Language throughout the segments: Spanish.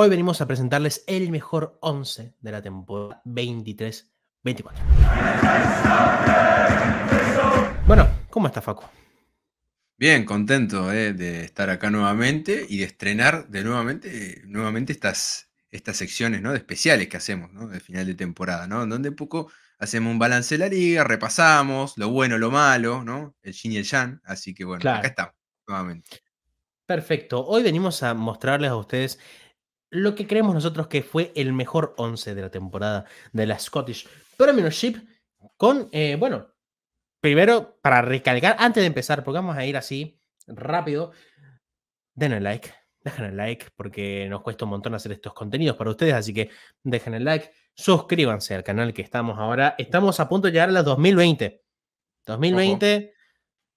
Hoy venimos a presentarles el mejor 11 de la temporada 23-24. Bueno, ¿cómo está Facu? Bien, contento eh, de estar acá nuevamente y de estrenar de nuevamente, nuevamente estas, estas secciones ¿no? de especiales que hacemos ¿no? de final de temporada, ¿no? donde un poco hacemos un balance de la liga, repasamos lo bueno, lo malo, ¿no? el yin y el yang, así que bueno, acá estamos nuevamente. Perfecto, hoy venimos a mostrarles a ustedes lo que creemos nosotros que fue el mejor 11 de la temporada de la Scottish Premiership con, eh, bueno, primero para recalcar, antes de empezar, porque vamos a ir así rápido, den el like, dejen el like porque nos cuesta un montón hacer estos contenidos para ustedes, así que dejen el like, suscríbanse al canal que estamos ahora, estamos a punto de llegar a las 2020, 2020,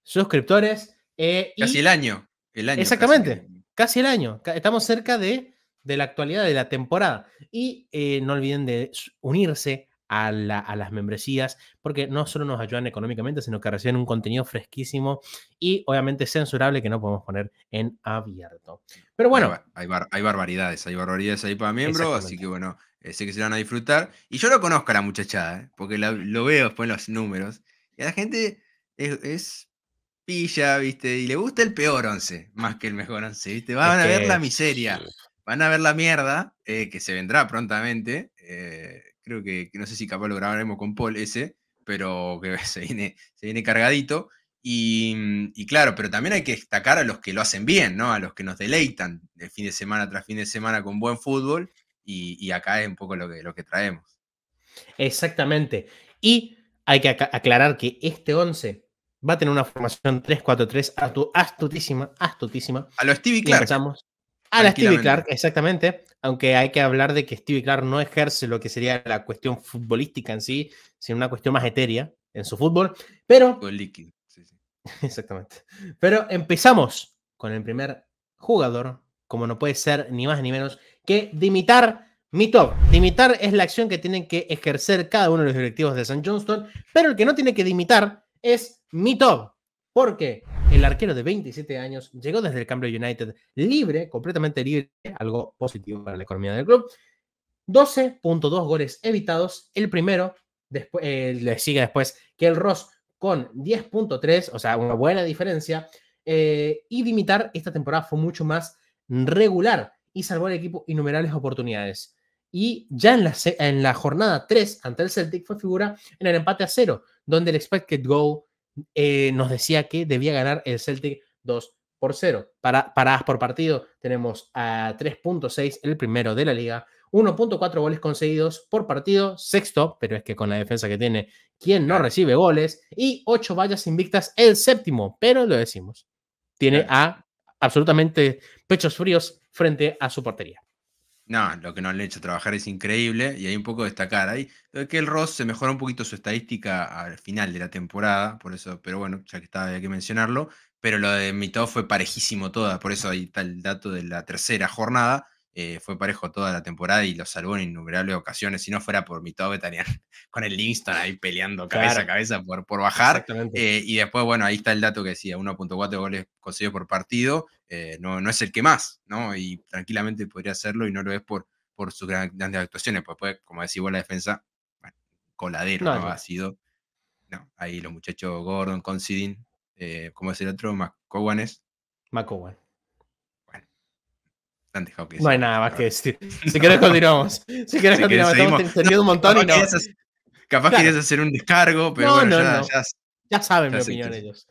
suscriptores. Eh, casi el año, Exactamente, casi el año. estamos cerca de de la actualidad de la temporada. Y eh, no olviden de unirse a, las membresías, porque no solo nos ayudan económicamente, sino que reciben un contenido fresquísimo y obviamente censurable que no podemos poner en abierto. Pero bueno. Hay, hay barbaridades, hay barbaridades ahí para miembros, así que bueno, eh, sé que se van a disfrutar. Y yo no conozco a la muchachada, ¿eh? porque lo veo después en los números. Y la gente es, pilla, ¿viste? Y le gusta el peor once más que el mejor once ¿viste? Van a ver la miseria. Van a ver la mierda, eh, que se vendrá prontamente. Eh, creo que, no sé si capaz lo grabaremos con Paul ese, pero que se viene, se viene cargadito. Mm, y, claro, pero también hay que destacar a los que lo hacen bien, ¿no? A los que nos deleitan de fin de semana tras fin de semana con buen fútbol. Y, acá es un poco lo que, lo que traemos. Exactamente. Y hay que aclarar que este 11 va a tener una formación 3-4-3 astutísima, astutísima. A los Stevie Clark. Empezamos a la Stevie Clark, exactamente. Aunque hay que hablar de que Stevie Clark no ejerce lo que sería la cuestión futbolística en sí, sino una cuestión más etérea en su fútbol. Pero. líquido. Sí, sí. Exactamente. Pero empezamos con el primer jugador, como no puede ser ni más ni menos que Dimitar Mitov. Dimitar es la acción que tienen que ejercer cada uno de los directivos de San Johnston, pero el que no tiene que dimitar es Mitov. qué? El arquero de 27 años llegó desde el Cambridge United libre, completamente libre, algo positivo para la economía del club. 12.2 goles evitados. El primero, después, eh, le sigue después que el Ross con 10.3, o sea, una buena diferencia. Eh, y Dimitar esta temporada fue mucho más regular y salvó al equipo innumerables oportunidades. Y ya en la, en la jornada 3 ante el Celtic fue figura en el empate a cero, donde el expected goal eh, nos decía que debía ganar el Celtic 2 por 0. Para, paradas por partido tenemos a 3.6, el primero de la liga. 1.4 goles conseguidos por partido, sexto, pero es que con la defensa que tiene, quien no recibe goles? Y 8 vallas invictas, el séptimo, pero lo decimos, tiene a absolutamente pechos fríos frente a su portería. No, lo que no le han hecho trabajar es increíble y hay un poco de destacar ahí. Que el Ross se mejoró un poquito su estadística al final de la temporada, por eso, pero bueno, ya que estaba, había que mencionarlo. Pero lo de Mitov fue parejísimo toda, por eso ahí está el dato de la tercera jornada. Eh, fue parejo toda la temporada y lo salvó en innumerables ocasiones. Si no fuera por Mitov, estarían con el Livingston ahí peleando cabeza a cabeza por, por bajar. Eh, y después, bueno, ahí está el dato que decía: 1.4 goles conseguidos por partido eh, no, no, es el que más, ¿no? Y tranquilamente podría hacerlo y no lo es por, por sus grandes actuaciones, pues, como decís igual la defensa, coladero, ¿no? Ha sido, no, ahí los muchachos Gordon, Considine, eh, ¿cómo es el otro? McCowan es. McCowan. bueno, bueno no hay nada más que decir. Si querés continuamos. Si querés continuamos, estamos un montón y no. hacer, capaz hacer un descargo, pero bueno, ya, ya, saben mi opinión ellos.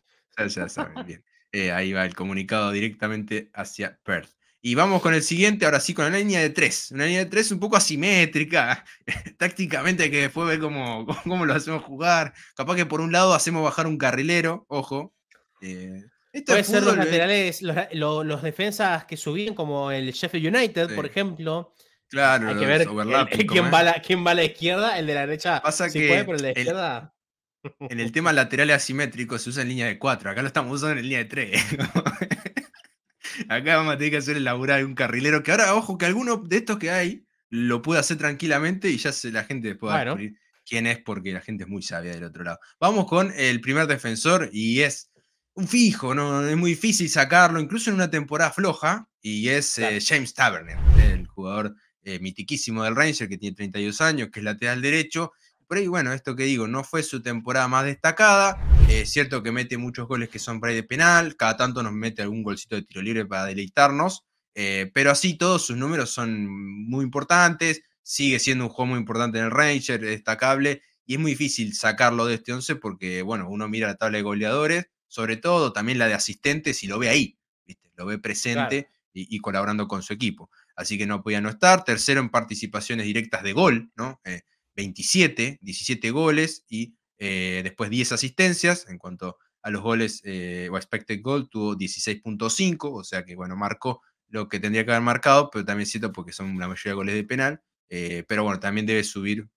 Ya, saben, bien. Eh, ahí va el comunicado directamente hacia Perth. Y vamos con el siguiente, ahora sí, con la línea de tres. Una línea de tres un poco asimétrica, tácticamente, que después ve cómo, lo hacemos jugar. Capaz que por un lado hacemos bajar un carrilero, ojo. Eh, puede ser los ¿eh? laterales, los, defensas que subían, como el Sheffield United, por ejemplo. Claro, hay que ver quién, va va a la izquierda, el de la derecha. Pasa que puede, pero el de la izquierda. En el tema lateral asimétrico se usa en línea de 4. Acá lo estamos usando en línea de 3. Acá vamos a tener que hacer el laburar un carrilero. Que ahora, ojo, que alguno de estos que hay lo puede hacer tranquilamente y ya se, la gente puede quién es porque la gente es muy sabia del otro lado. Vamos con el primer defensor y es un fijo, ¿no? es muy difícil sacarlo, incluso en una temporada floja, y es eh, James Taverner, el jugador eh, mitiquísimo del Ranger que tiene 32 años, que es lateral derecho pero bueno, esto que digo, no fue su temporada más destacada. Es eh, cierto que mete muchos goles que son para ahí de penal, cada tanto nos mete algún golcito de tiro libre para deleitarnos, eh, pero así todos sus números son muy importantes, sigue siendo un juego muy importante en el Ranger, destacable, y es muy difícil sacarlo de este 11 porque, bueno, uno mira la tabla de goleadores, sobre todo también la de asistentes, y lo ve ahí, lo ve presente y, colaborando con su equipo. Así que no podía no estar. Tercero en participaciones directas de gol, ¿no? Eh, 27, 17 goles y eh, después 10 asistencias. En cuanto a los goles eh, o expected goal, tuvo 16.5, o sea que, bueno, marcó lo que tendría que haber marcado, pero también cierto porque son la mayoría de goles de penal. Eh, pero bueno, también debe subir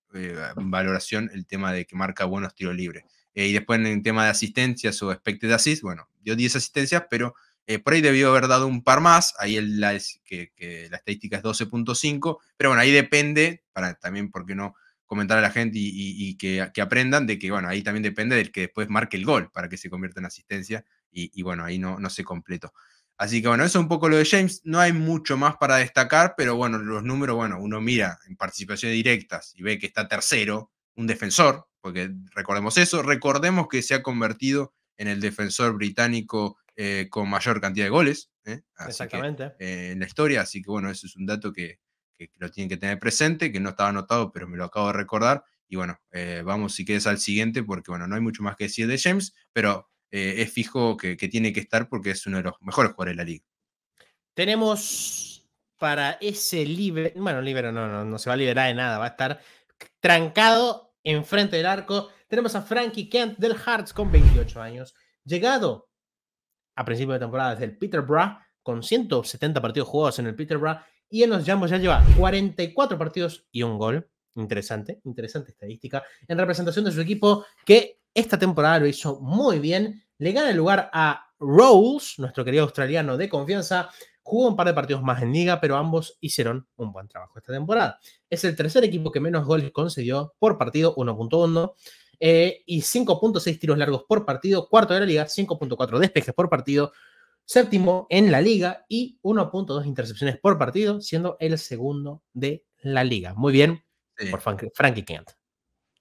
valoración el tema de que marca buenos tiros libres. y después en el tema de asistencias o expected assist, bueno, dio 10 asistencias, pero por ahí debió haber dado un par más, ahí la, que, la estadística es 12.5, pero bueno, ahí depende, para también, porque no? comentar a la gente y, que, aprendan de que, bueno, ahí también depende del que después marque el gol para que se convierta en asistencia y, bueno, ahí no, no se completó. Así que bueno, eso es un poco lo de James. No hay mucho más para destacar, pero bueno, los números, bueno, uno mira en participaciones directas y ve que está tercero, un defensor, porque recordemos eso, recordemos que se ha convertido en el defensor británico eh, con mayor cantidad de goles. ¿eh? Eh, en la historia, así que bueno, eso es un dato que, que, lo tienen que tener presente, que no estaba anotado, pero me lo acabo de recordar. Y bueno, eh, vamos si quieres al siguiente, porque bueno, no hay mucho más que decir de James, pero eh, es fijo que, tiene que estar porque es uno de los mejores jugadores de la liga. Tenemos para ese libre, bueno, libero no, no, se va a liberar de nada, va a estar trancado enfrente del arco. Tenemos a Frankie Kent del Hearts con 28 años, llegado a principio de temporada desde el Peterborough, con 170 partidos jugados en el Peter Bra y en los Jambos ya lleva 44 partidos y un gol. Interesante, interesante estadística. En representación de su equipo, que esta temporada lo hizo muy bien. Le gana el lugar a Rolls, nuestro querido australiano de confianza. Jugó un par de partidos más en liga, pero ambos hicieron un buen trabajo esta temporada. Es el tercer equipo que menos goles concedió por partido, 1.1, eh, y 5.6 tiros largos por partido, cuarto de la liga, 5.4 despejes por partido, séptimo en la liga y 1.2 intercepciones por partido, siendo el segundo de la liga. Muy bien por Frankie Kent.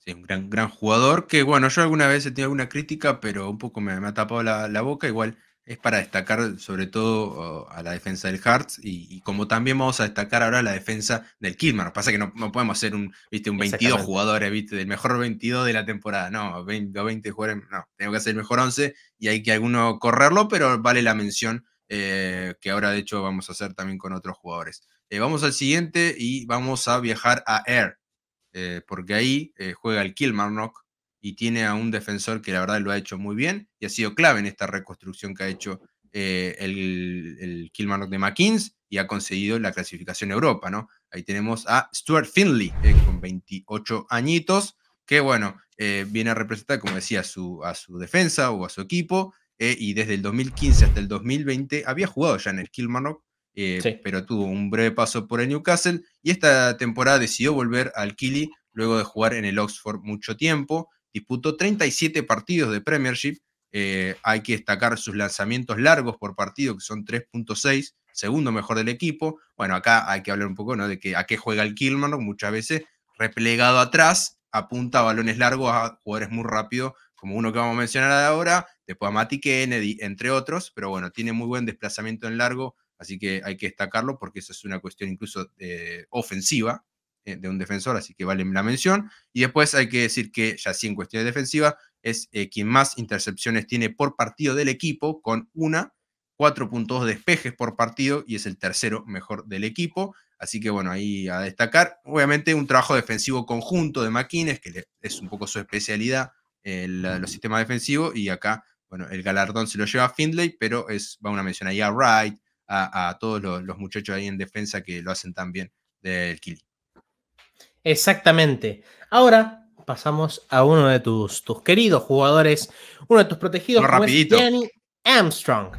Sí, un gran, gran jugador que, bueno, yo alguna vez he tenido alguna crítica, pero un poco me, ha tapado la boca. Igual es para destacar sobre todo oh, a la defensa del Hearts y, como también vamos a destacar ahora la defensa del Kilmarnock Pasa que no, podemos hacer un, ¿viste? un 22 jugadores, ¿viste? del mejor 22 de la temporada, no, 20, jugadores, no, tengo que hacer el mejor 11 y hay que alguno correrlo, pero vale la mención eh, que ahora de hecho vamos a hacer también con otros jugadores. Eh, vamos al siguiente y vamos a viajar a Air, eh, porque ahí juega el Kilmarnock y tiene a un defensor que la verdad lo ha hecho muy bien y ha sido clave en esta reconstrucción que ha hecho eh, el, el Kilmarnock de McKinsey, y ha conseguido la clasificación Europa, ¿no? Ahí tenemos a Stuart Finley eh, con 28 añitos, que bueno, eh, viene a representar, como decía, a su, a su defensa o a su equipo, y desde el 2015 hasta el 2020 había jugado ya en el Kilmarnock, pero tuvo un breve paso por el Newcastle y esta temporada decidió volver al Kili luego de jugar en el Oxford mucho tiempo disputó 37 partidos de Premiership. Eh, hay que destacar sus lanzamientos largos por partido, que son 3.6, segundo mejor del equipo. Bueno, acá hay que hablar un poco ¿no? de que, a qué juega el Kilmer, muchas veces replegado atrás, apunta a balones largos a jugadores muy rápidos, como uno que vamos a mencionar ahora, después a Mati Kennedy, entre otros, pero bueno, tiene muy buen desplazamiento en largo, así que hay que destacarlo porque eso es una cuestión incluso eh, ofensiva, eh, de un defensor, así que vale la mención. Y después hay que decir que, ya sí en cuestiones defensivas, es eh, quien más intercepciones tiene por partido del equipo, con una, 4.2 despejes por partido y es el tercero mejor del equipo. Así que bueno, ahí a destacar. Obviamente un trabajo defensivo conjunto de Maquines, que es un poco su especialidad, eh, los sistemas defensivos, y acá, bueno, el galardón se lo lleva a Findlay, pero es, va una mención ahí a Wright, a, todos los, muchachos ahí en defensa que lo hacen tan bien del Kili. Exactamente. Ahora pasamos a uno de tus, tus queridos jugadores, uno de tus protegidos, como Danny Armstrong.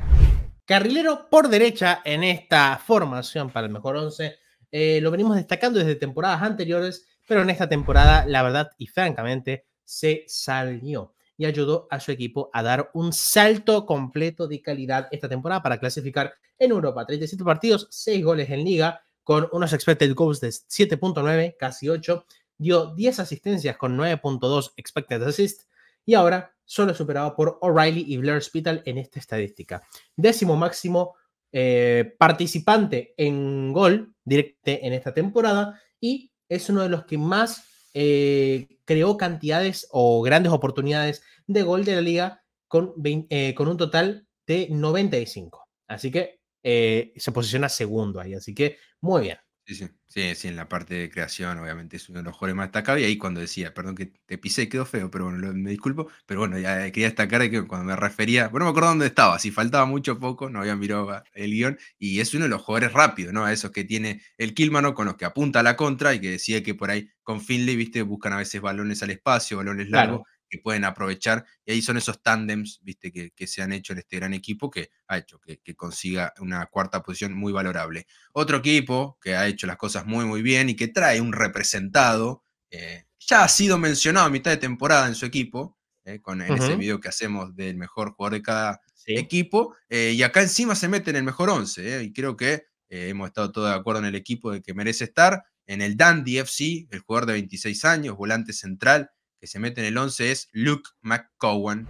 Carrilero por derecha en esta formación para el mejor 11. Eh, lo venimos destacando desde temporadas anteriores, pero en esta temporada, la verdad y francamente, se salió y ayudó a su equipo a dar un salto completo de calidad esta temporada para clasificar en Europa. 37 partidos, 6 goles en liga, con unos expected goals de 7.9, casi 8, dio 10 asistencias con 9.2 expected assists y ahora solo superado por O'Reilly y Blair Spital en esta estadística. Décimo máximo eh, participante en gol directo en esta temporada y es uno de los que más eh, creó cantidades o grandes oportunidades de gol de la liga con, eh, con un total de 95. Así que eh, se posiciona segundo ahí. Así que muy bien. Sí, sí, sí, en la parte de creación, obviamente es uno de los jugadores más destacados. Y ahí cuando decía, perdón que te pisé, quedó feo, pero bueno, me disculpo. Pero bueno, ya quería destacar que cuando me refería, bueno, me acuerdo dónde estaba, si faltaba mucho o poco, no había mirado el guión. Y es uno de los jugadores rápidos, ¿no? A Esos que tiene el Kilmano con los que apunta a la contra y que decía que por ahí con Finley, viste, buscan a veces balones al espacio, balones largos pueden aprovechar. Y ahí son esos tándems, viste, que, se han hecho en este gran equipo que ha hecho que, consiga una cuarta posición muy valorable. Otro equipo que ha hecho las cosas muy, muy bien y que trae un representado, eh, ya ha sido mencionado a mitad de temporada en su equipo, eh, con ese video que hacemos del mejor jugador de cada equipo, eh, y acá encima se mete en el mejor 11, y creo que hemos estado todos de acuerdo en el equipo de que merece estar. En el Dandy FC, el jugador de 26 años, volante central, que se mete en el 11 es Luke McCowan,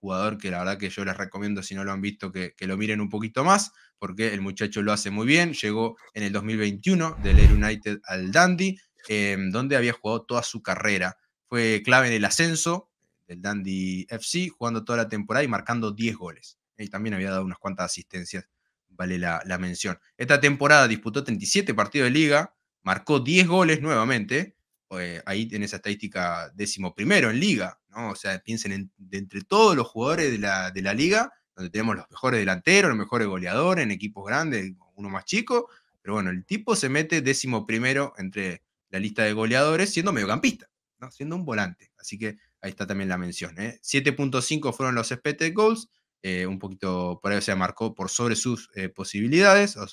jugador que la verdad que yo les recomiendo si no lo han visto que, que, lo miren un poquito más, porque el muchacho lo hace muy bien, llegó en el 2021 del Air United al Dandy, em, donde había jugado toda su carrera. Fue clave en el ascenso del Dandy FC, jugando toda la temporada y marcando 10 goles. Y también había dado unas cuantas asistencias, vale la, la mención. Esta temporada disputó 37 partidos de liga, marcó 10 goles nuevamente, eh, ahí tiene esa estadística décimo primero en liga, ¿no? O sea, piensen de entre todos los jugadores de la, liga, donde tenemos los mejores delanteros, los mejores goleadores en equipos grandes, uno más chico, pero bueno, el tipo se mete décimo primero entre la lista de goleadores siendo mediocampista, Siendo un volante, así que ahí está también la mención, 7.5 ¿eh? fueron los expected goals, eh, un poquito por ahí se marcó por sobre sus posibilidades, o,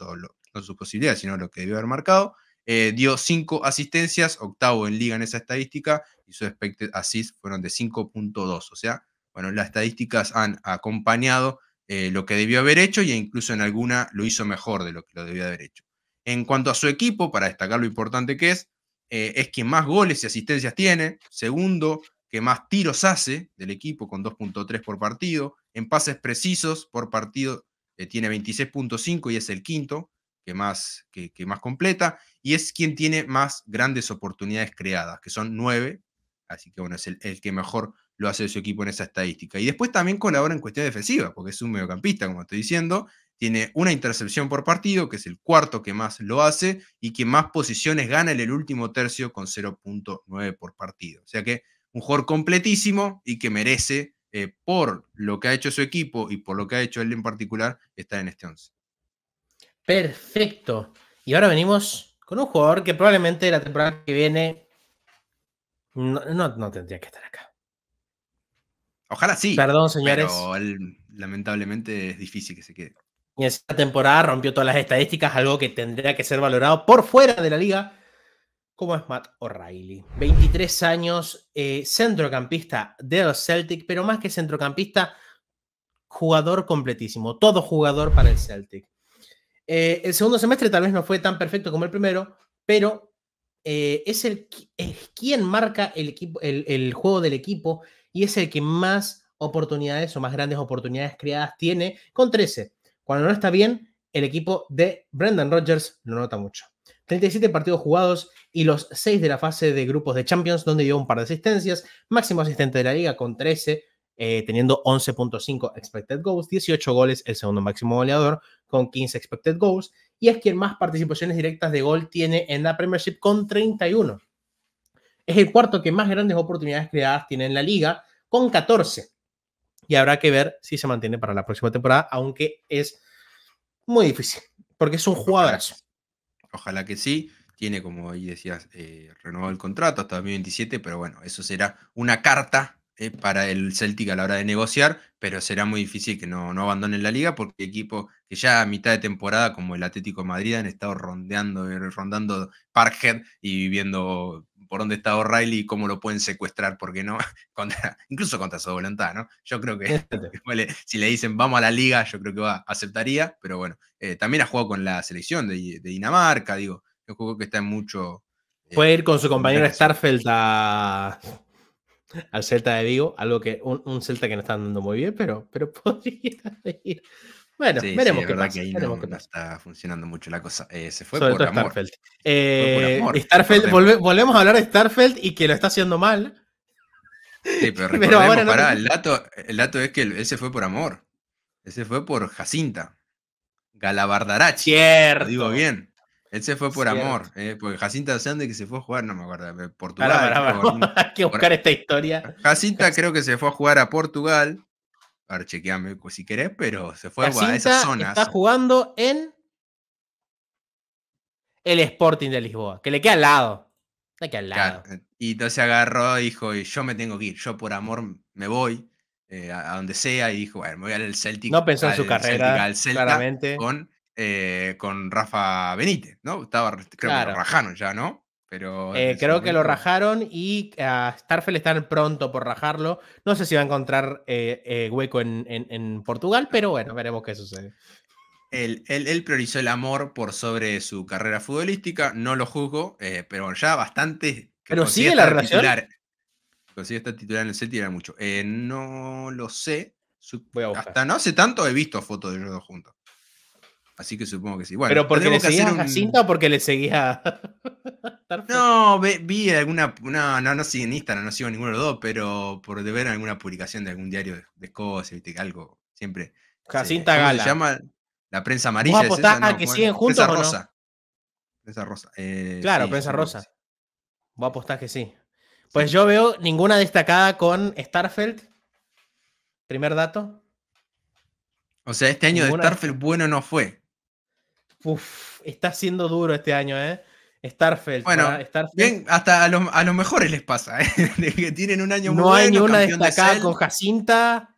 no sus posibilidades, sino lo que debió haber marcado. Eh, dio cinco asistencias, octavo en liga en esa estadística, y sus expected fueron de 5.2. O sea, bueno, las estadísticas han acompañado eh, lo que debió haber hecho e incluso en alguna lo hizo mejor de lo que lo debía haber hecho. En cuanto a su equipo, para destacar lo importante que es, eh, es quien más goles y asistencias tiene, segundo, que más tiros hace del equipo con 2.3 por partido, en pases precisos por partido tiene 26.5 y es el quinto, que más, que, más completa y es quien tiene más grandes oportunidades creadas, que son nueve, así que bueno, es el, que mejor lo hace su equipo en esa estadística. Y después también colabora en cuestión defensiva, porque es un mediocampista, como estoy diciendo, tiene una intercepción por partido, que es el cuarto que más lo hace y que más posiciones gana en el último tercio con 0.9 por partido. O sea que un jugador completísimo y que merece, eh, por lo que ha hecho su equipo y por lo que ha hecho él en particular, estar en este once. Perfecto. Y ahora venimos con un jugador que probablemente la temporada que viene no, tendría que estar acá. Ojalá sí. Perdón, señores. Pero lamentablemente es difícil que se quede. Y esta temporada rompió todas las estadísticas, algo que tendría que ser valorado por fuera de la liga, como es Matt O'Reilly. 23 años, eh, centrocampista de los Celtic, pero más que centrocampista, jugador completísimo, todo jugador para el Celtic. Eh, el segundo semestre tal vez no fue tan perfecto como el primero, pero eh, es, el, quien marca el, equipo, el, juego del equipo y es el que más oportunidades o más grandes oportunidades creadas tiene con 13. Cuando no está bien, el equipo de Brendan Rodgers lo nota mucho. 37 partidos jugados y los 6 de la fase de grupos de Champions, donde dio un par de asistencias, máximo asistente de la liga con 13, eh, teniendo 11.5 expected goals, 18 goles, el segundo máximo goleador, con 15 expected goals, y es quien más participaciones directas de gol tiene en la Premiership con 31. Es el cuarto que más grandes oportunidades creadas tiene en la liga, con 14. Y habrá que ver si se mantiene para la próxima temporada, aunque es muy difícil, porque es un jugadorazo. Ojalá que sí. Tiene, como ahí decías, eh, renovado el contrato hasta 2027, pero bueno, eso será una carta eh, para el Celtic a la hora de negociar, pero será muy difícil que no, no abandonen la liga porque equipo que ya a mitad de temporada, como el Atlético de Madrid, han estado rondeando, eh, rondando Parkhead y viendo por dónde está O'Reilly y cómo lo pueden secuestrar, porque no, incluso contra su voluntad, ¿no? Yo creo que este. eh, si le dicen vamos a la liga, yo creo que va, aceptaría, pero bueno, también ha jugado con la selección de, Dinamarca, digo, es un juego que está en mucho... Puede ir con su compañero Starfeld a al Celta de Vigo, algo que un, un, Celta que no está andando muy bien, pero, pero podría ir. Bueno, veremos qué pasa. Que ahí no, No está funcionando mucho la cosa. Eh, se fue por, amor. Starfeld. Eh, volvemos a hablar de Starfield y que lo está haciendo mal. Sí, pero, el, dato, el dato es que ese fue por amor. Ese fue por Jacinta. Galabardarachi. Lo digo bien. Él se fue por amor, eh, porque Jacinta Sande que se fue a jugar, no me acuerdo, Portugal. Hay que buscar esta historia. Jacinta creo que se fue a jugar a Portugal. A ver, chequeame pues, si querés, pero se fue a esas zonas. Está jugando en el Sporting de Lisboa, que le queda al lado. Está al lado. Eh, y entonces agarró y dijo: Yo me tengo que ir, yo por amor me voy eh, a, donde sea. Y dijo: bueno, me voy al Celtic. No pensó en su carrera. al claramente. Con eh, con Rafa Benítez, ¿no? Estaba, creo que lo rajaron ya, ¿no? Pero eh, creo que lo rajaron y a ah, Starfel están pronto por rajarlo. No sé si va a encontrar eh, hueco en, Portugal, pero bueno, veremos qué sucede. Él, priorizó el amor por sobre su carrera futbolística, no lo juzgo, pero ya bastante. Pero sigue la relación. Titular, consigue estar titular en el set era mucho. no lo sé. Hasta no hace tanto he visto fotos de ellos dos juntos. Así que supongo que sí. pero porque le seguía a Jacinta o porque le seguía a... no, vi alguna. No, no, no sigo en Instagram, no sigo ninguno de los dos, pero por deber ver alguna publicación de algún diario de Escocia, algo, siempre. Jacinta Gala. Se llama la prensa amarilla. ¿Vos apostás a que siguen juntos? Prensa rosa. claro, prensa rosa. Eh, Vos apostás que sí. Pues yo veo ninguna destacada con Starfeld. Primer dato. O sea, este año de Starfeld bueno no fue. Uf, está siendo duro este año, ¿eh? Starfield. Bueno, Bien, hasta a, los, mejores les pasa, ¿eh? que tienen un año muy bueno. No hay destacada con Jacinta.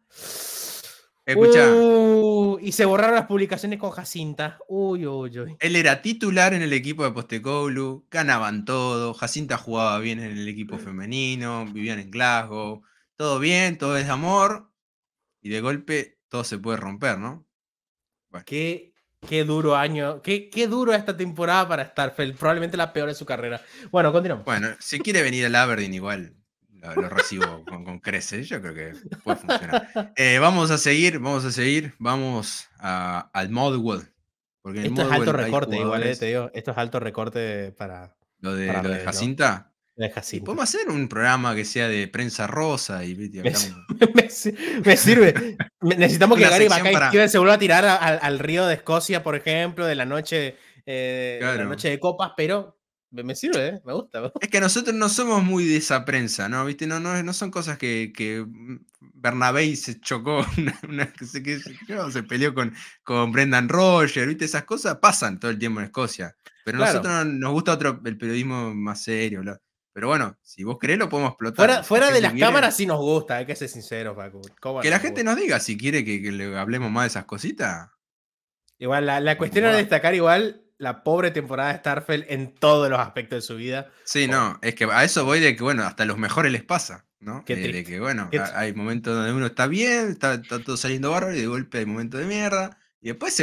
Escucha. Uh, y se borraron las publicaciones con Jacinta. Uy, uy, uy. Él era titular en el equipo de Postecoglou, ganaban todo, Jacinta jugaba bien en el equipo femenino, vivían en Glasgow, todo bien, todo es amor. Y de golpe todo se puede romper, ¿no? Bueno. Qué Qué duro año, qué, duro esta temporada para Starfield, probablemente la peor de su carrera. Bueno, continuamos. Bueno, si quiere venir al Aberdeen igual, lo, recibo con, creces, yo creo que puede funcionar. Eh, vamos a seguir, vamos a seguir, vamos al Modwell. Porque esto es alto recorte, igual, eh, te esto es alto recorte para... Lo de, para lo de Jacinta podemos hacer un programa que sea de prensa rosa y me, sirve. Necesitamos que Gary Bacay se vuelva a tirar al río de Escocia, por ejemplo, de la noche, eh, de, la noche de copas, pero me, sirve, ¿eh? me gusta. Es que nosotros no somos muy de esa prensa, ¿no? ¿Viste? No, no, son cosas que, que Bernabé se chocó, se peleó con, con Brendan Roger, ¿viste? Esas cosas pasan todo el tiempo en Escocia. Pero nosotros nos gusta otro, el periodismo más serio, pero bueno, si vos querés lo podemos explotar. Fuera, de las cámaras sí nos gusta, hay que ser sinceros, Paco. Que la gente nos diga si quiere que, le hablemos más de esas cositas. Igual, la, cuestión era destacar igual la pobre temporada de Starfell en todos los aspectos de su vida. Sí, no, es que a eso voy de que, bueno, hasta los mejores les pasa, ¿no? que, bueno, hay momentos donde uno está bien, está, todo saliendo bárbaro y de golpe hay momentos de mierda. Y después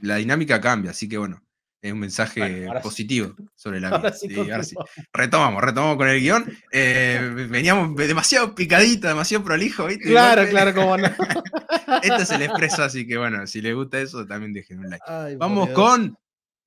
la dinámica cambia, así que bueno. Es un mensaje positivo sobre la vida. Sí, sí, retomamos, retomamos con el guión. Eh, veníamos demasiado picadito, demasiado prolijo, ¿viste? Claro, claro, como no. este es el expreso, así que bueno, si le gusta eso, también dejen un like. Vamos con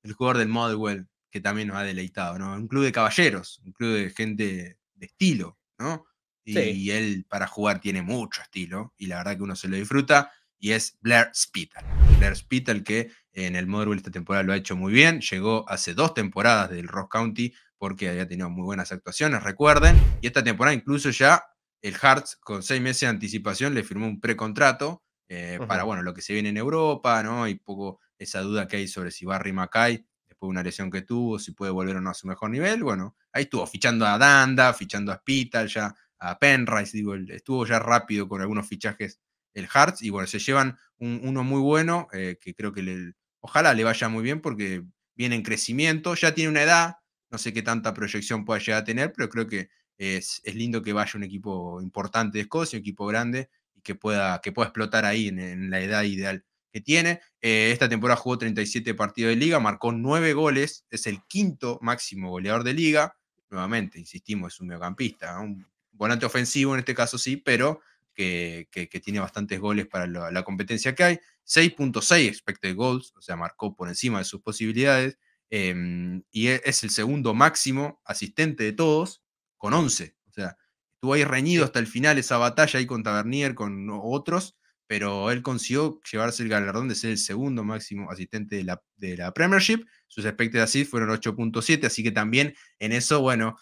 el jugador del Modwell, que también nos ha deleitado, ¿no? Un club de caballeros, un club de gente de estilo, ¿no? Y, y él para jugar tiene mucho estilo, y la verdad que uno se lo disfruta y es Blair Spital. Blair Spital que en el Motherwell esta temporada lo ha hecho muy bien, llegó hace dos temporadas del Ross County porque había tenido muy buenas actuaciones, recuerden, y esta temporada incluso ya el Hearts con seis meses de anticipación le firmó un precontrato eh, para bueno, lo que se viene en Europa, ¿no? Y poco esa duda que hay sobre si Barry Mackay, después de una lesión que tuvo, si puede volver o no a su mejor nivel, bueno, ahí estuvo fichando a Danda, fichando a Spital, ya a Penrise. digo, estuvo ya rápido con algunos fichajes el Hearts, y bueno, se llevan uno muy bueno, eh, que creo que le, ojalá le vaya muy bien porque viene en crecimiento, ya tiene una edad, no sé qué tanta proyección pueda llegar a tener, pero creo que es, lindo que vaya un equipo importante de Escocia, un equipo grande, y que pueda, que pueda explotar ahí en, la edad ideal que tiene. Eh, esta temporada jugó 37 partidos de liga, marcó 9 goles, es el quinto máximo goleador de liga. Nuevamente, insistimos, es un mediocampista, un volante ofensivo en este caso sí, pero que, tiene bastantes goles para la, competencia que hay. 6.6 expected goals, o sea, marcó por encima de sus posibilidades. Em, y e, es el segundo máximo asistente de todos, con 11. O sea, estuvo ahí reñido hasta el final esa batalla ahí con Tavernier, con otros, pero él consiguió llevarse el galardón de ser el segundo máximo asistente de la, de Premiership. Sus expected assists fueron 8.7, así que también en eso, bueno,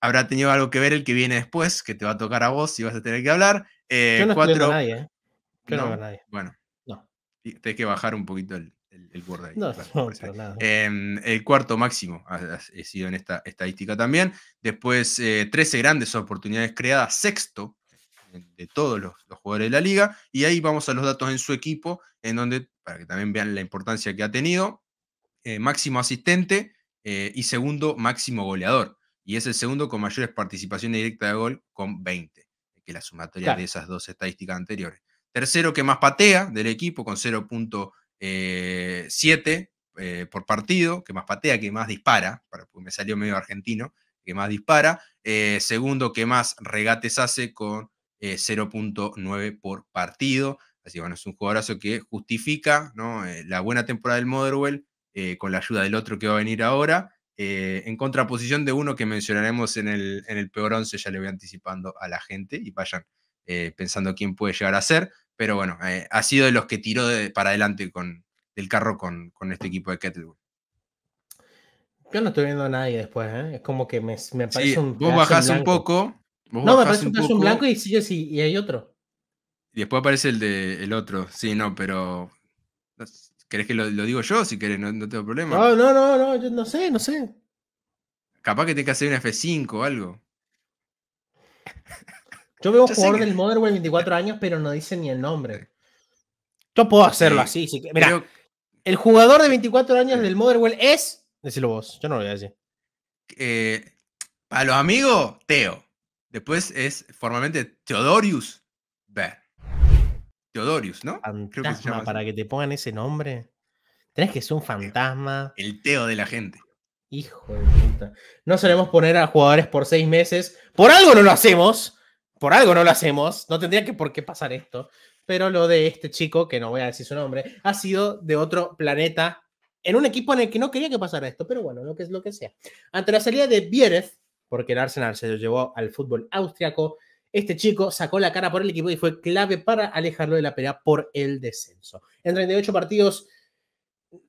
habrá tenido algo que ver el que viene después, que te va a tocar a vos y vas a tener que hablar. Eh, ¿eh? no nadie, Bueno. No. que bajar un poquito el, el, ahí, em, el cuarto máximo ha, sido en esta estadística también. Después, 13 eh, grandes oportunidades creadas, sexto de todos los, jugadores de la liga. Y ahí vamos a los datos en su equipo, en donde, para que también vean la importancia que ha tenido, máximo asistente y segundo máximo goleador. Y es el segundo con mayores participaciones directas de gol con 20 que la sumatoria de esas dos estadísticas anteriores. Tercero que más patea del equipo con 0.7 eh, eh, por partido, que más patea, que más dispara, para, porque me salió medio argentino, que más dispara. Eh, segundo que más regates hace con 0.9 por partido. Así que bueno, es un jugadorazo que justifica la buena temporada del Motherwell con la ayuda del otro que va a venir ahora eh, en contraposición de uno que mencionaremos en el, en el peor 11, ya le voy anticipando a la gente y vayan eh, pensando quién puede llegar a ser. Pero bueno, eh, ha sido de los que tiró para adelante con, del carro con, con este equipo de Kettleburg Yo no estoy viendo a nadie después, es como que me, me parece un. Vos bajás un poco. no, me parece un, blanco y, sí, y hay otro. después aparece el de el otro, sí, no, pero. ¿Querés que lo, digo yo? Si querés, no, tengo problema. No, no, no, no, yo no sé, no sé. Capaz que tenga que hacer una F5 o algo. Yo veo un jugador del Modern de 24 años, pero no dice ni el nombre. Yo puedo hacerlo así. Sí. Mira, el jugador de 24 años del Motherwell es. Decilo vos, yo no lo voy a decir. Eh, los amigos, Teo. Después es formalmente Teodorius. Teodorius, ¿no? para que te pongan ese nombre. Tienes que ser un eh, fantasma. El Teo de la gente. Hijo de puta. No solemos poner a jugadores por seis meses. Por algo no lo hacemos. Por algo no lo hacemos. No tendría que por qué pasar esto. Pero lo de este chico, que no voy a decir su nombre, ha sido de otro planeta. En un equipo en el que no quería que pasara esto, pero bueno, lo que es lo que sea. Ante la salida de Bierez, porque el Arsenal se lo llevó al fútbol austriaco, este chico sacó la cara por el equipo y fue clave para alejarlo de la pelea por el descenso. En 38 partidos,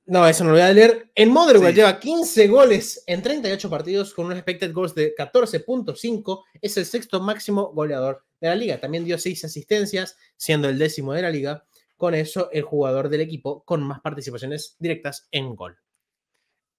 no, eso no lo voy a leer. En Motherwell lleva 15 goles en 38 partidos con un expected goals de 14.5. Es el sexto máximo goleador de la liga. También dio 6 asistencias, siendo el décimo de la liga. Con eso, el jugador del equipo con más participaciones directas en gol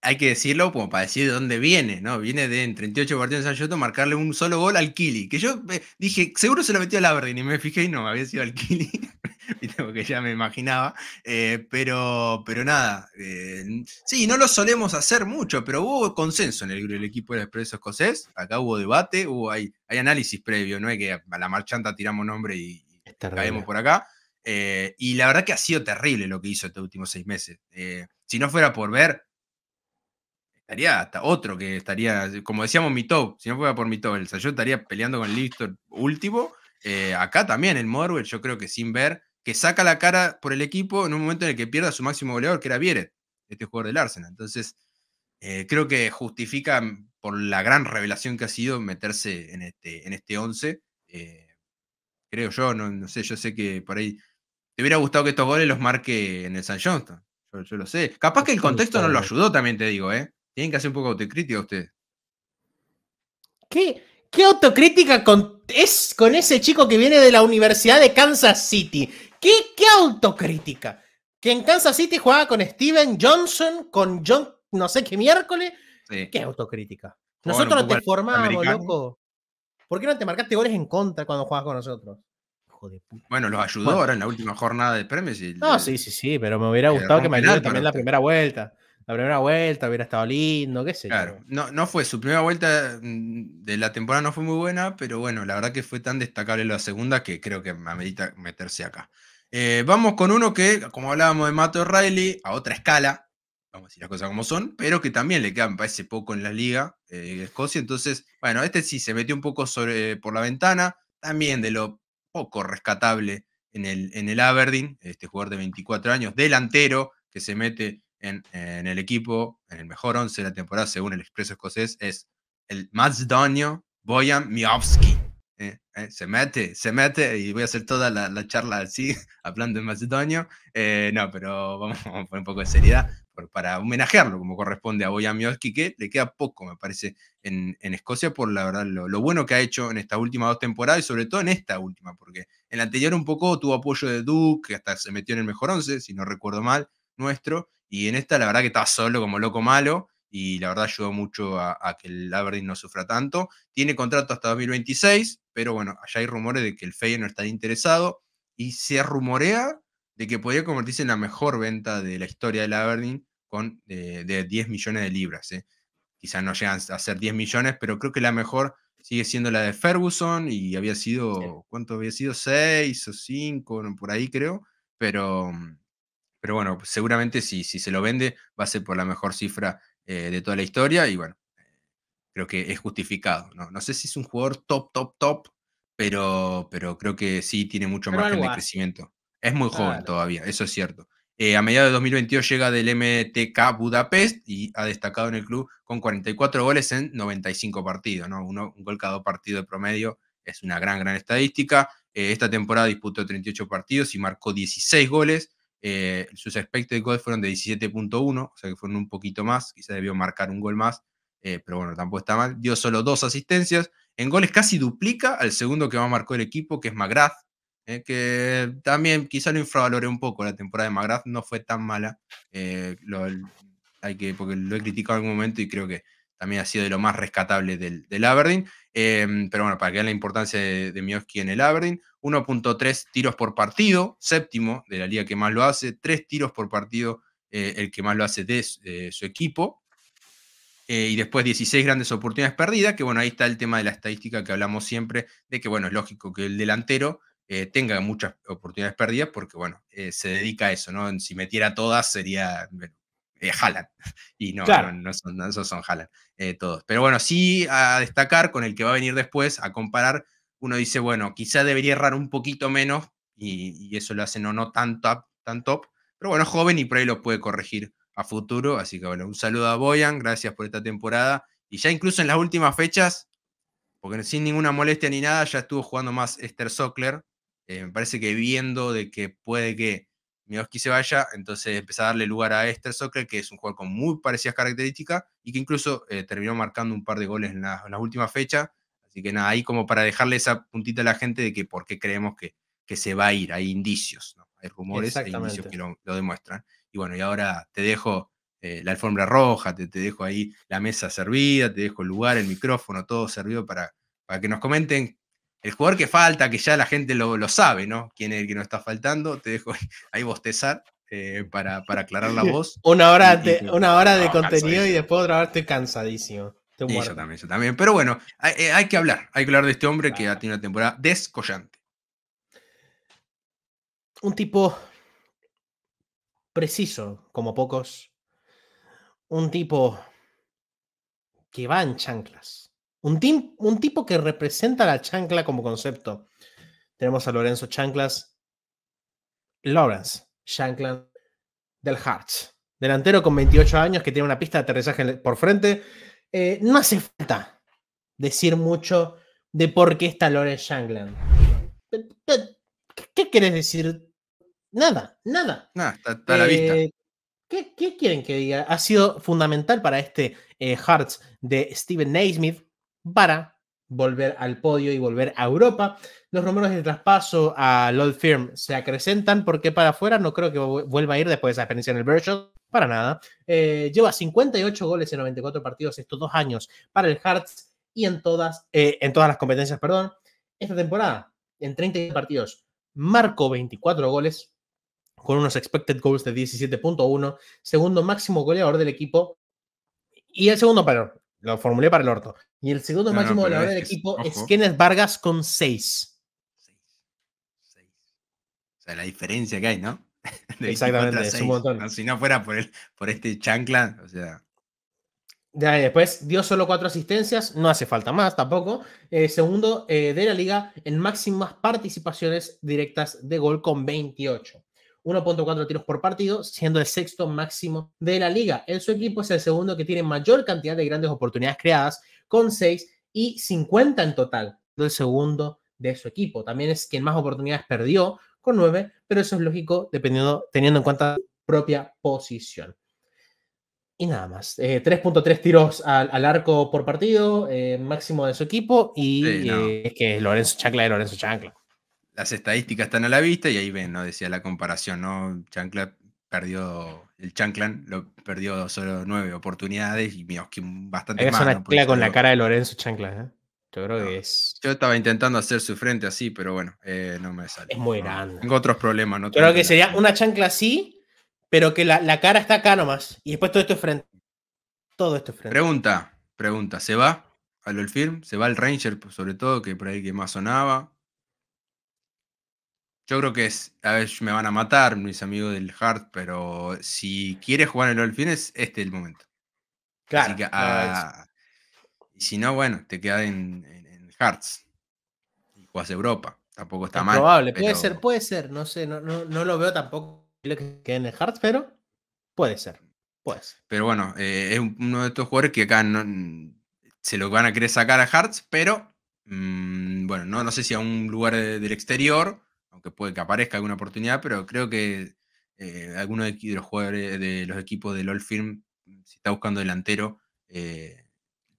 hay que decirlo como para decir de dónde viene, ¿no? Viene de en 38 partidos de San marcarle un solo gol al Kili, que yo eh, dije, seguro se lo metió al Aberdeen y me fijé y no, había sido al Kili, porque ya me imaginaba, eh, pero, pero nada, eh, sí, no lo solemos hacer mucho, pero hubo consenso en el, equipo del Expreso Escocés, acá hubo debate, hubo, hay, análisis previo, no es que a la marchanta tiramos nombre y caemos por acá. y la verdad que ha sido terrible lo que hizo estos últimos seis meses. si no fuera por ver estaría hasta otro que estaría, como decíamos, mi top. Si no fuera por mi top, el Sayo estaría peleando con listo último. Eh, acá también el Morwell, yo creo que sin ver, que saca la cara por el equipo en un momento en el que pierda su máximo goleador, que era Vieret, este jugador del Arsenal. Entonces, eh, creo que justifica por la gran revelación que ha sido meterse en este, en este 11. Eh, creo yo, no, sé, yo sé que por ahí te hubiera gustado que estos goles los marque en el San Johnston. Yo, yo lo sé. Capaz que el contexto no lo ayudó, también te digo, ¿eh? Tienen que hacer un poco de autocrítica ustedes. ¿Qué, qué autocrítica con, es con ese chico que viene de la Universidad de Kansas City? ¿Qué, qué autocrítica? Que en Kansas City jugaba con Steven Johnson, con John, no sé qué miércoles. ¿Qué autocrítica? Nosotros no te formamos, loco. ¿Por qué no te marcaste goles en contra cuando jugabas con nosotros? Hijo de puta. Bueno, los ayudó ahora en la última jornada de premio. no, sí, sí, sí, pero me hubiera gustado que me ayudara también la primera vuelta la primera vuelta hubiera estado lindo, qué sé claro, no, no fue su primera vuelta mm, de la temporada, no fue muy buena, pero bueno, la verdad que fue tan destacable la segunda que creo que me amerita meterse acá. Eh, vamos con uno que, como hablábamos de Mato O'Reilly, a otra escala, vamos a decir las cosas como son, pero que también le queda, me parece, poco en la liga de eh, Escocia. Entonces, bueno, este sí se metió un poco sobre, por la ventana, también de lo poco rescatable en el, en el Aberdeen, este jugador de 24 años, delantero, que se mete en, el equipo, en el mejor 11 de la temporada, según el expreso escocés, es el macedonio Boyan Miowski. ¿eh? Eh, se mete, se mete, y voy a hacer toda la, charla así, hablando en macedonio. Eh, no, pero vamos, vamos, a poner un poco de seriedad por, para homenajearlo como corresponde a Boyan Miowski, que le queda poco, me parece, en, en Escocia, por la verdad, lo, lo, bueno que ha hecho en estas últimas dos temporadas y sobre todo en esta última, porque en la anterior un poco tuvo apoyo de Duke, que hasta se metió en el mejor 11, si no recuerdo mal, nuestro. Y en esta, la verdad que está solo como loco malo. Y la verdad ayudó mucho a, que el Aberdeen no sufra tanto. Tiene contrato hasta 2026, pero bueno, allá hay rumores de que el no está interesado. Y se rumorea de que podría convertirse en la mejor venta de la historia del Aberdeen con eh, de 10 millones de libras. Eh. Quizás no llegan a ser 10 millones, pero creo que la mejor sigue siendo la de Ferguson y había sido, ¿cuánto había sido? 6 o 5, por ahí creo, pero mm, pero bueno, seguramente si, si se lo vende va a ser por la mejor cifra eh, de toda la historia y bueno, creo que es justificado. ¿no? no sé si es un jugador top, top, top, pero, pero creo que sí tiene mucho margen de crecimiento. Es muy joven todavía, eso es cierto. Eh, a mediados de 2022 llega del MTK Budapest y ha destacado en el club con 44 goles en 95 partidos, ¿no? Uno, un gol cada dos de promedio es una gran, gran estadística. Eh, esta temporada disputó 38 partidos y marcó 16 goles, eh, sus aspectos de gol fueron de 17.1, o sea que fueron un poquito más, quizá debió marcar un gol más, eh, pero bueno, tampoco está mal. Dio solo dos asistencias. En goles casi duplica al segundo que más marcó el equipo, que es Magrath, eh, que también quizá lo infravalore un poco. La temporada de Magrath no fue tan mala, hay que, porque lo he criticado en algún momento y creo que también ha sido de lo más rescatable del, Aberdeen. pero bueno, para que vean la importancia de, de en el Aberdeen. 1.3 tiros por partido, séptimo de la liga que más lo hace, 3 tiros por partido eh, el que más lo hace de su, equipo. Eh, y después 16 grandes oportunidades perdidas, que bueno, ahí está el tema de la estadística que hablamos siempre, de que bueno, es lógico que el delantero eh, tenga muchas oportunidades perdidas porque bueno, se dedica a eso, ¿no? Si metiera todas sería bueno, Y no, no, son, son todos. Pero bueno, sí a destacar con el que va a venir después, a comparar uno dice, bueno, quizá debería errar un poquito menos y, eso lo hace no, no tan top, tan top, pero bueno, joven y por ahí lo puede corregir a futuro. Así que bueno, un saludo a Boyan, gracias por esta temporada. Y ya incluso en las últimas fechas, porque sin ninguna molestia ni nada, ya estuvo jugando más Esther Sockler. Eh, me parece que viendo de que puede que Mioski se vaya, entonces empezó a darle lugar a Esther Sockler, que es un jugador con muy parecidas características y que incluso eh, terminó marcando un par de goles en, la, en las últimas fechas. Así que nada, ahí como para dejarle esa puntita a la gente de que por qué creemos que, que se va a ir. Hay indicios, hay rumores, hay indicios que lo, demuestran. Y bueno, y ahora te dejo eh, la alfombra roja, te, dejo ahí la mesa servida, te dejo el lugar, el micrófono, todo servido para, para que nos comenten el jugador que falta, que ya la gente lo, lo sabe, ¿no? Quién es el que nos está faltando. Te dejo ahí bostezar. Eh, para, para, aclarar la voz. una hora de, una hora de contenido y después otra hora cansadísimo. Eso también, también. Pero bueno, eh, hay, que hablar. Hay que hablar de este hombre que ha tenido una temporada descollante. Un tipo preciso, como pocos. Un tipo que va en chanclas. Un, un tipo que representa la chancla como concepto. Tenemos a Lorenzo Chanclas. Lawrence Chanclas del Hearts. Delantero con 28 años que tiene una pista de aterrizaje por frente eh, no hace falta decir mucho de por qué está Lawrence Shangland. ¿Qué quieres decir? Nada, nada. Nada, eh, ¿qué, quieren que diga? Ha sido fundamental para este eh, Hearts de Steven Naismith para volver al podio y volver a Europa. Los números de traspaso a Lord Firm se acrecentan porque para afuera no creo que vuelva a ir después de esa experiencia en el Virtual para nada. Eh, lleva 58 goles en 94 partidos estos dos años para el Hearts y en todas, eh, en todas las competencias, perdón. Esta temporada, en 30 partidos, marcó 24 goles con unos expected goals de 17.1, segundo máximo goleador del equipo. Y el segundo, lo formulé para el orto. Y el segundo máximo goleador del equipo es Kenneth Vargas con 6. O sea, la diferencia que hay, ¿no? Exactamente, montón. si no fuera por, el, por este chancla, o sea. Ya, después dio solo cuatro asistencias, no hace falta más tampoco. Eh, segundo eh, de la liga en máximas participaciones directas de gol con 28. 1.4 tiros por partido, siendo el sexto máximo de la liga. En su equipo es el segundo que tiene mayor cantidad de grandes oportunidades creadas, con 6 y 50 en total del segundo de su equipo. También es quien más oportunidades perdió, con 9, pero eso es lógico dependiendo, teniendo en cuenta su propia posición. Y nada más. 3.3 eh, tiros al, arco por partido, eh, máximo de su equipo. Y eh, es que Lorenzo Chancla es Lorenzo Chancla. Las estadísticas están a la vista y ahí ven, ¿no? Decía la comparación, ¿no? Chancla perdió, el Chanclan perdió solo nueve oportunidades y que bastante es más. Es una con la cara de Lorenzo Chancla, yo estaba intentando hacer su frente así, pero bueno, eh, no me sale. Es muy grande. Tengo otros problemas. No creo que sería una chancla así, pero que la, cara está acá nomás. Y después todo esto es frente. Todo esto es frente. Pregunta, pregunta. ¿Se va al Film, ¿Se va al Ranger, pues, sobre todo, que por ahí que más sonaba? Yo creo que es, a ver, me van a matar mis amigos del Hard, pero si quieres jugar en el Film es este el momento. Claro. Así ah, y si no, bueno, te quedas en, Hearts y juegas Europa. Tampoco está mal. Probable, puede ser, puede ser. No sé, no, no, no lo veo tampoco que quede en el Hearts, pero puede ser. Puede ser. Pero bueno, eh, es uno de estos jugadores que acá no, se lo van a querer sacar a Hearts, pero mm, bueno, no, sé si a un lugar del exterior, aunque puede que aparezca alguna oportunidad, pero creo que eh, alguno de, los jugadores de los equipos del All Firm, si está buscando delantero, eh,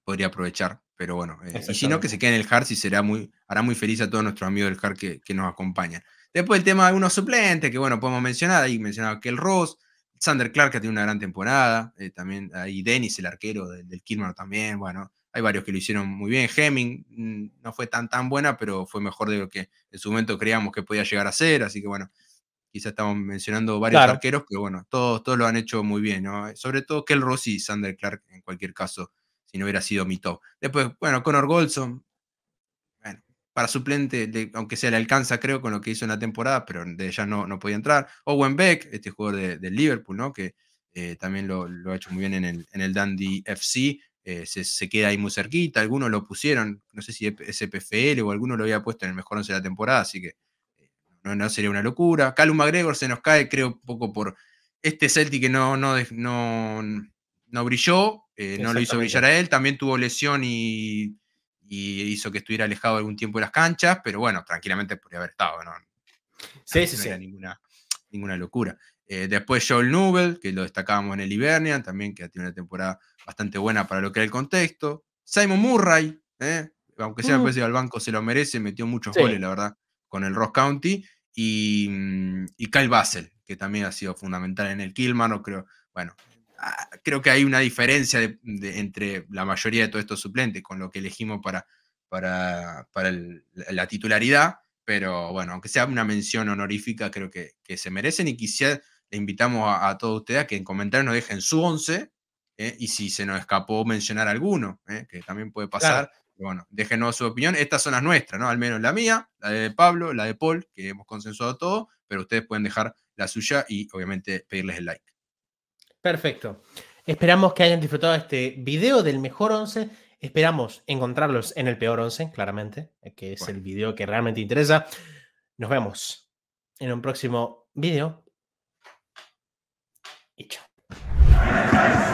podría aprovechar. Pero bueno, eh, y si no, que se quede en el hard, y será muy, hará muy feliz a todos nuestros amigos del hard que, nos acompañan. Después el tema de unos suplentes, que bueno, podemos mencionar, ahí mencionaba el Ross, Sander Clark, que tenido una gran temporada, eh, también ahí Dennis, el arquero del, Kilmer también, bueno, hay varios que lo hicieron muy bien. Heming, mm, no fue tan tan buena, pero fue mejor de lo que en su momento creíamos que podía llegar a ser. Así que bueno, quizá estamos mencionando varios arqueros, pero bueno, todos, todos lo han hecho muy bien, Sobre todo Kel Ross y Sander Clark, en cualquier caso, si no hubiera sido mi top. Después, bueno, Conor Goldson, bueno, para suplente, aunque sea le alcanza, creo, con lo que hizo en la temporada, pero de ya no, no podía entrar. Owen Beck, este jugador del Liverpool, ¿no? Que eh, también lo, ha hecho muy bien en el, en Dandy FC. Eh, se, queda ahí muy cerquita, algunos lo pusieron, no sé si PFL o alguno lo había puesto en el mejor once de la temporada, así que eh, no, sería una locura. Calum McGregor se nos cae, creo, un poco por este Celtic que no, no, no, no brilló, eh, no lo hizo brillar a él, también tuvo lesión y, hizo que estuviera alejado algún tiempo de las canchas, pero bueno, tranquilamente podría haber estado, ¿no? Sí, sí, sí. ninguna, ninguna locura. Eh, después Joel Nubel, que lo destacábamos en el Hibernian, también que ha tenido una temporada bastante buena para lo que era el contexto. Simon Murray, ¿eh? aunque sea el mm. al banco, se lo merece, metió muchos goles, la verdad, con el Ross County. Mm, y, Kyle Basel, que también ha sido fundamental en el no creo, bueno, Ah, creo que hay una diferencia entre la mayoría de todos estos suplentes con lo que elegimos para, para, para la titularidad, pero bueno, aunque sea una mención honorífica, creo que, se merecen y quisiera, le invitamos a, todos ustedes a que en comentarios nos dejen su 11 ¿eh? y si se nos escapó mencionar alguno, ¿eh? que también puede pasar. bueno, déjenos su opinión. Estas son las nuestras, ¿no? Al menos la mía, la de Pablo, la de Paul, que hemos consensuado todo, pero ustedes pueden dejar la suya y obviamente pedirles el like. Perfecto. Esperamos que hayan disfrutado este video del mejor 11. Esperamos encontrarlos en el peor 11, claramente, eh, que es el video que realmente interesa. Nos vemos en un próximo video. Y chao.